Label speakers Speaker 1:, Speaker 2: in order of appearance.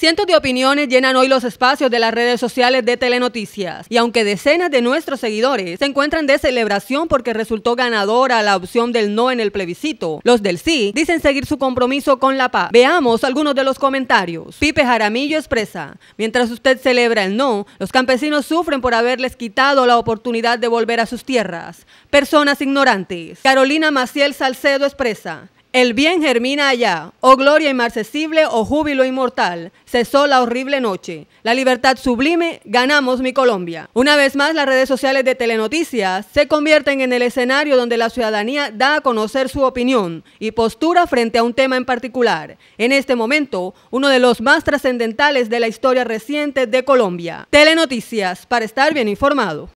Speaker 1: Cientos de opiniones llenan hoy los espacios de las redes sociales de Telenoticias y aunque decenas de nuestros seguidores se encuentran de celebración porque resultó ganadora la opción del no en el plebiscito, los del sí dicen seguir su compromiso con la paz. Veamos algunos de los comentarios. Pipe Jaramillo expresa, mientras usted celebra el no, los campesinos sufren por haberles quitado la oportunidad de volver a sus tierras. Personas ignorantes. Carolina Maciel Salcedo expresa, el bien germina allá, oh gloria inmarcesible, oh júbilo inmortal. Cesó la horrible noche. La libertad sublime, ganamos mi Colombia. Una vez más, las redes sociales de Telenoticias se convierten en el escenario donde la ciudadanía da a conocer su opinión y postura frente a un tema en particular. En este momento, uno de los más trascendentales de la historia reciente de Colombia. Telenoticias, para estar bien informado.